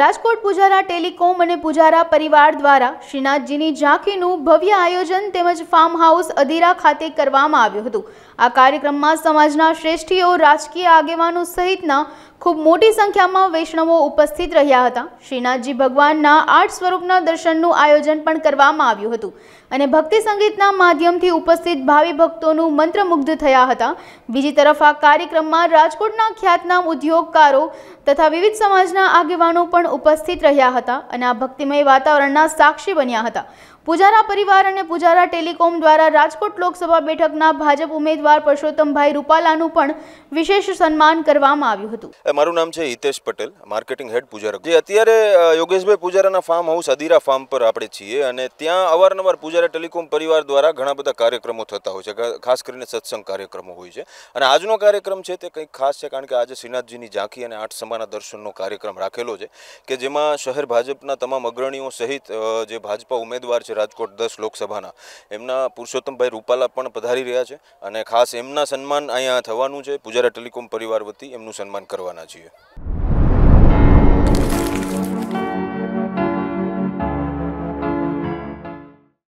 Rajkot Pujara telecom અને પૂજારા પરિવાર દ્વારા શ્રીનાથજીની ઝાંખીનું ભવ્ય આયોજન તેમજ ફાર્મ હાઉસ અધીરા ખાતે કરવામાં આવ્યું હતું આ કાર્યક્રમમાં સમાજના શ્રેષ્ઠીઓ રાજકીય આગેવાનો સહિતના ખૂબ મોટી સંખ્યામાં વૈષ્ણવો ઉપસ્થિત રહ્યા હતા શ્રીનાથજી ભગવાનના આઠ સ્વરૂપના દર્શનનું આયોજન પણ કરવામાં આવ્યું હતું અને ભક્તિ સંગીતના માધ્યમથી ઉપસ્થિત ભાવિ ભક્તોનું મંત્રમુગ્ધ થયા હતા બીજી તરફ આ કાર્યક્રમમાં રાજકોટના ખ્યાતનામ ઉદ્યોગકારો તથા વિવિધ સમાજના આગેવાનો પણ ઉપસ્થિત રહ્યા હતા અને આ ભક્તિમય વાતાવરણના સાક્ષી બન્યા હતા પુજારા પરિવાર અને પુજારા ટેલિકોમ દ્વારા રાજકોટ લોકસભા બેઠકના ભાજપ ઉમેદવાર પરસોત્તમભાઈ રૂપાલાનું પણ વિશેષ સન્માન કરવામાં આવ્યું હતું મારું નામ છે હિતેશ પટેલ માર્કેટિંગ હેડ પૂજારા જે અત્યારે યોગેશભાઈ પૂજારાના ફાર્મ હાઉસ અદીરા ફાર્મ પર આપણે છીએ અને ત્યાં અવારનવાર પૂજારા ટેલિકોમ પરિવાર દ્વારા ઘણા બધા કાર્યક્રમો થતા હોય છે ખાસ કરીને સત્સંગ કાર્યક્રમો હોય છે અને આજનો કાર્યક્રમ છે તે કંઈક ખાસ છે કારણ કે આજે શ્રીનાથજીની ઝાંખી અને આઠ સમાના દર્શનનો કાર્યક્રમ રાખેલો છે કે જેમાં શહેર ભાજપના તમામ અગ્રણીઓ સહિત જે ભાજપા ઉમેદવાર છે રાજકોટ દસ લોકસભાના એમના પુરુષોત્તમભાઈ રૂપાલા પણ પધારી રહ્યા છે અને ખાસ એમના સન્માન અહીંયા થવાનું છે પૂજારા ટેલિકોમ પરિવાર વતી એમનું સન્માન કરવાના છીએ